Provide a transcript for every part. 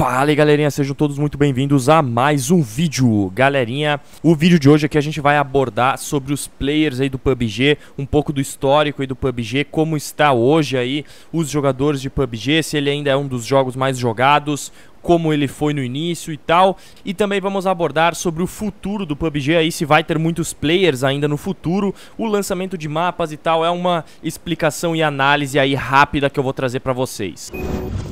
Fala galerinha, sejam todos muito bem-vindos a mais um vídeo. Galerinha, o vídeo de hoje aqui a gente vai abordar sobre os players aí do PUBG, um pouco do histórico aí do PUBG, como está hoje aí os jogadores de PUBG, se ele ainda é um dos jogos mais jogados, como ele foi no início e tal. E também vamos abordar sobre o futuro do PUBG aí, se vai ter muitos players ainda no futuro, o lançamento de mapas e tal. É uma explicação e análise aí rápida que eu vou trazer para vocês. Música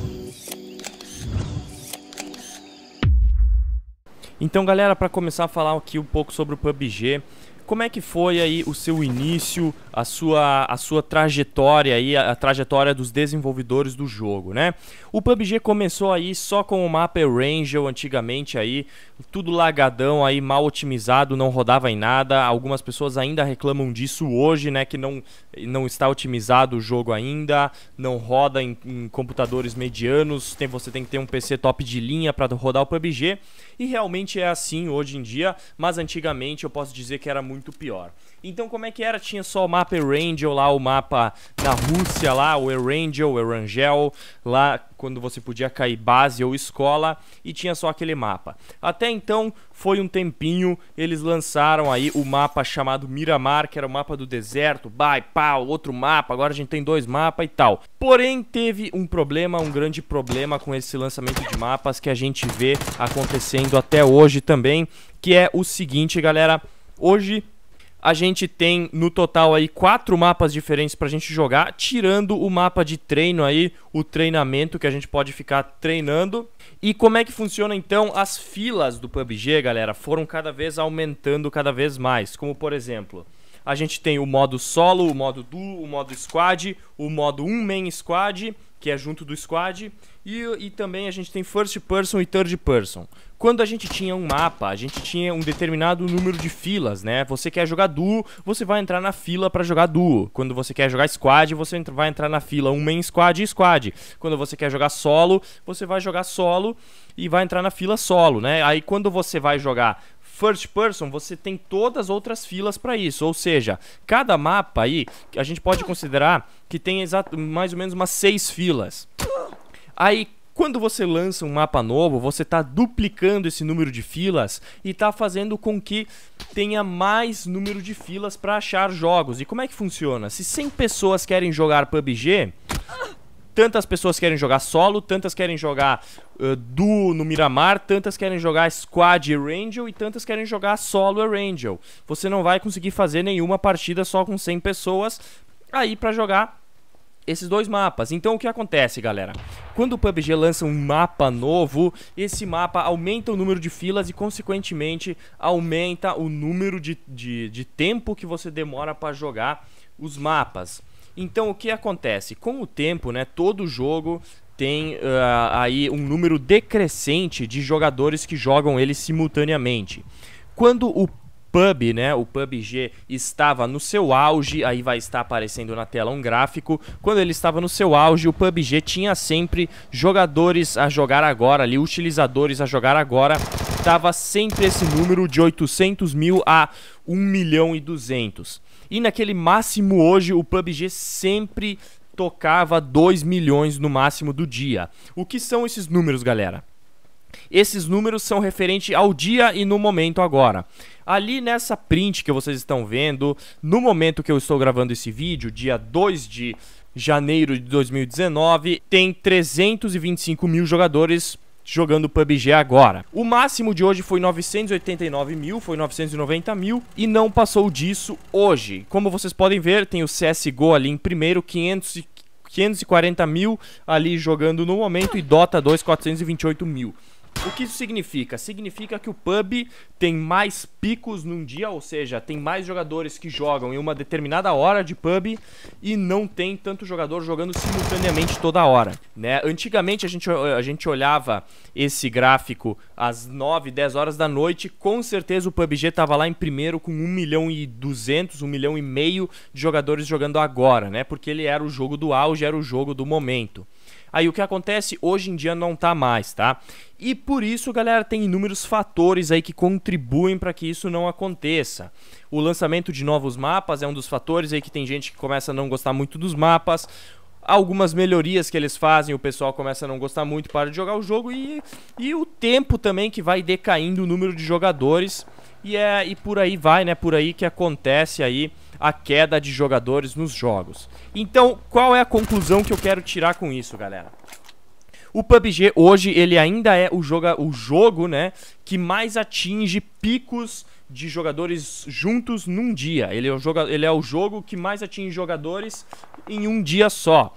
Então, galera, para começar a falar aqui um pouco sobre o PUBG, como é que foi aí o seu início, a sua, a sua trajetória aí, a, a, trajetória dos desenvolvedores do jogo, né? O PUBG começou aí só com o mapa Ranger, antigamente aí, tudo lagadão aí, mal otimizado, não rodava em nada. Algumas pessoas ainda reclamam disso hoje, né, que não, não está otimizado o jogo ainda, não roda em, em computadores medianos, tem, você tem que ter um PC top de linha para rodar o PUBG. E realmente é assim hoje em dia, mas antigamente eu posso dizer que era muito muito pior. Então como é que era? Tinha só o mapa Erangel lá, o mapa da Rússia lá, o Erangel, o Erangel, lá quando você podia cair base ou escola e tinha só aquele mapa. Até então foi um tempinho, eles lançaram aí o mapa chamado Miramar, que era o mapa do deserto, vai, pau, outro mapa, agora a gente tem dois mapas e tal. Porém teve um problema, um grande problema com esse lançamento de mapas que a gente vê acontecendo até hoje também, que é o seguinte, galera, Hoje a gente tem no total aí quatro mapas diferentes para a gente jogar, tirando o mapa de treino aí, o treinamento que a gente pode ficar treinando. E como é que funciona então as filas do PUBG, galera? Foram cada vez aumentando cada vez mais, como por exemplo... A gente tem o modo solo, o modo duo, o modo squad, o modo um main squad que é junto do squad, e, e também a gente tem first person e third person. Quando a gente tinha um mapa, a gente tinha um determinado número de filas, né? Você quer jogar duo, você vai entrar na fila para jogar duo. Quando você quer jogar squad, você vai entrar na fila um main squad e squad. Quando você quer jogar solo, você vai jogar solo e vai entrar na fila solo, né? Aí quando você vai jogar First person, você tem todas as outras filas para isso. Ou seja, cada mapa aí, a gente pode considerar que tem exato, mais ou menos umas seis filas. Aí, quando você lança um mapa novo, você está duplicando esse número de filas e está fazendo com que tenha mais número de filas para achar jogos. E como é que funciona? Se 100 pessoas querem jogar PUBG, tantas pessoas querem jogar solo, tantas querem jogar uh, duo no Miramar, tantas querem jogar squad e Rangel e tantas querem jogar solo e Rangel. Você não vai conseguir fazer nenhuma partida só com 100 pessoas aí para jogar esses dois mapas. Então o que acontece, galera? Quando o PUBG lança um mapa novo, esse mapa aumenta o número de filas e, consequentemente, aumenta o número de, de, de tempo que você demora para jogar os mapas. Então o que acontece? Com o tempo, né, todo jogo tem uh, aí um número decrescente de jogadores que jogam ele simultaneamente. Quando o PUB, né, o PUBG estava no seu auge, aí vai estar aparecendo na tela um gráfico. Quando ele estava no seu auge, o PUBG tinha sempre jogadores a jogar agora, ali utilizadores a jogar agora. Tava sempre esse número de 800 mil a 1 milhão e 200. E naquele máximo hoje, o PUBG sempre tocava 2 milhões no máximo do dia. O que são esses números, galera? Esses números são referente ao dia e no momento agora. Ali nessa print que vocês estão vendo, no momento que eu estou gravando esse vídeo, dia 2 de janeiro de 2019, tem 325 mil jogadores jogando PUBG agora. O máximo de hoje foi 989 mil, foi 990 mil e não passou disso hoje. Como vocês podem ver, tem o CSGO ali em primeiro, 500, 540 mil ali jogando no momento e Dota 2, 428 mil. O que isso significa? Significa que o pub tem mais picos num dia, ou seja, tem mais jogadores que jogam em uma determinada hora de pub e não tem tanto jogador jogando simultaneamente toda hora. Né? Antigamente a gente, a gente olhava esse gráfico às 9, 10 horas da noite, com certeza o PUBG estava lá em primeiro com 1 milhão e 200, 1 milhão e meio de jogadores jogando agora, né? porque ele era o jogo do auge, era o jogo do momento. Aí o que acontece hoje em dia não tá mais, tá? E por isso, galera, tem inúmeros fatores aí que contribuem para que isso não aconteça. O lançamento de novos mapas é um dos fatores aí que tem gente que começa a não gostar muito dos mapas algumas melhorias que eles fazem, o pessoal começa a não gostar muito, para de jogar o jogo e, e o tempo também que vai decaindo o número de jogadores. E, é, e por aí vai, né? Por aí que acontece aí a queda de jogadores nos jogos. Então, qual é a conclusão que eu quero tirar com isso, galera? O PUBG hoje ele ainda é o, joga, o jogo, né, que mais atinge picos de jogadores juntos num dia. Ele é, o jogo, ele é o jogo que mais atinge jogadores em um dia só.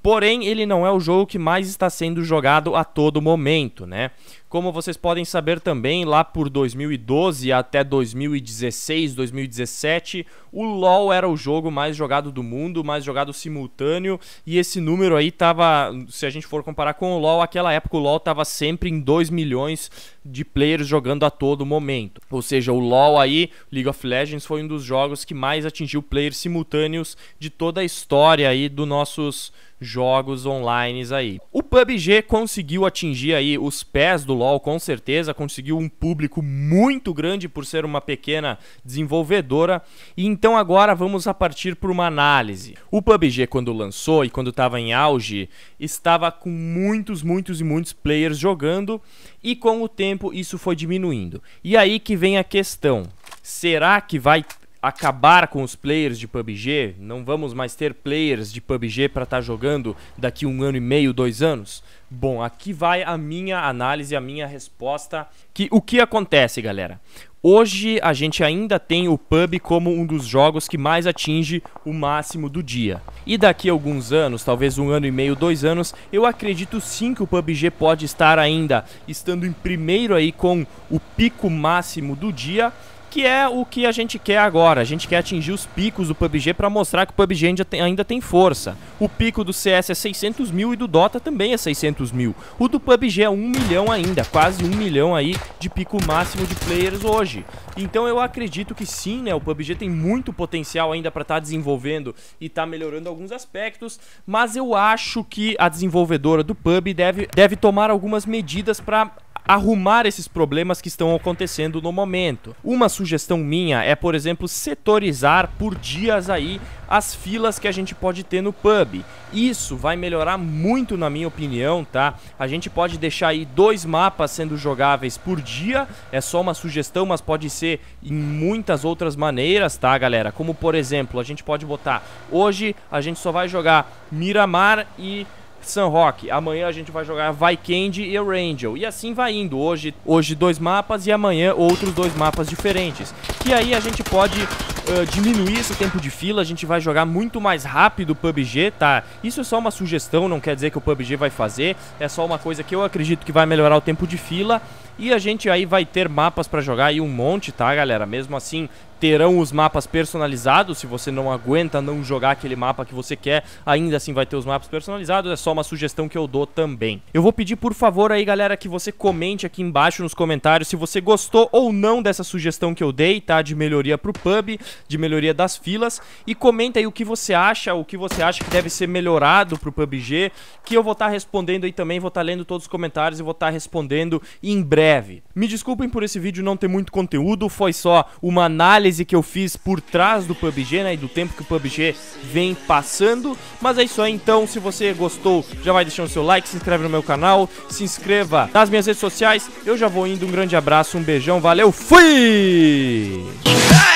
Porém, ele não é o jogo que mais está sendo jogado a todo momento, né? Como vocês podem saber também, lá por 2012 até 2016, 2017, o LoL era o jogo mais jogado do mundo, mais jogado simultâneo, e esse número aí tava, se a gente for comparar com o LoL, aquela época o LoL tava sempre em 2 milhões de players jogando a todo momento. Ou seja, o LoL aí, League of Legends foi um dos jogos que mais atingiu players simultâneos de toda a história aí dos nossos jogos online aí. O PUBG conseguiu atingir aí os pés do LoL com certeza, conseguiu um público muito grande por ser uma pequena desenvolvedora. E então agora vamos a partir para uma análise. O PUBG quando lançou e quando estava em auge, estava com muitos, muitos e muitos players jogando e com o tempo isso foi diminuindo. E aí que vem a questão. Será que vai acabar com os players de PUBG? Não vamos mais ter players de PUBG para estar tá jogando daqui um ano e meio, dois anos? Bom, aqui vai a minha análise, a minha resposta. Que o que acontece, galera? Hoje a gente ainda tem o pub como um dos jogos que mais atinge o máximo do dia. E daqui a alguns anos, talvez um ano e meio, dois anos, eu acredito sim que o PUBG pode estar ainda estando em primeiro aí com o pico máximo do dia que é o que a gente quer agora. A gente quer atingir os picos do PUBG para mostrar que o PUBG ainda tem, ainda tem força. O pico do CS é 600 mil e do Dota também é 600 mil. O do PUBG é 1 milhão ainda, quase 1 milhão aí de pico máximo de players hoje. Então eu acredito que sim, né? O PUBG tem muito potencial ainda para estar tá desenvolvendo e tá melhorando alguns aspectos, mas eu acho que a desenvolvedora do PUB deve, deve tomar algumas medidas para arrumar esses problemas que estão acontecendo no momento. Uma sugestão minha é, por exemplo, setorizar por dias aí as filas que a gente pode ter no pub. Isso vai melhorar muito, na minha opinião, tá? A gente pode deixar aí dois mapas sendo jogáveis por dia. É só uma sugestão, mas pode ser em muitas outras maneiras, tá, galera? Como, por exemplo, a gente pode botar hoje a gente só vai jogar Miramar e San Roque. Amanhã a gente vai jogar Vikend e Rangel. E assim vai indo. Hoje, hoje dois mapas e amanhã outros dois mapas diferentes. Que aí a gente pode uh, diminuir esse tempo de fila, a gente vai jogar muito mais rápido o PUBG, tá? Isso é só uma sugestão, não quer dizer que o PUBG vai fazer, é só uma coisa que eu acredito que vai melhorar o tempo de fila. E a gente aí vai ter mapas para jogar e um monte, tá, galera? Mesmo assim, terão os mapas personalizados. Se você não aguenta não jogar aquele mapa que você quer, ainda assim vai ter os mapas personalizados. É só uma sugestão que eu dou também. Eu vou pedir, por favor, aí, galera, que você comente aqui embaixo nos comentários se você gostou ou não dessa sugestão que eu dei, tá? De melhoria pro pub, de melhoria das filas. E comenta aí o que você acha, o que você acha que deve ser melhorado pro PUBG, que eu vou estar tá respondendo aí também, vou estar tá lendo todos os comentários e vou estar tá respondendo em breve. Me desculpem por esse vídeo não ter muito conteúdo, foi só uma análise análise que eu fiz por trás do PUBG, né? E do tempo que o PUBG vem passando. Mas é isso aí, então. Se você gostou, já vai deixando seu like, se inscreve no meu canal, se inscreva nas minhas redes sociais. Eu já vou indo. Um grande abraço, um beijão, valeu, fui!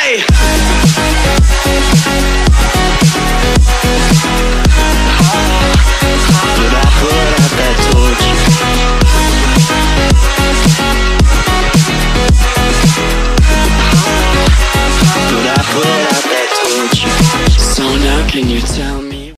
Hey!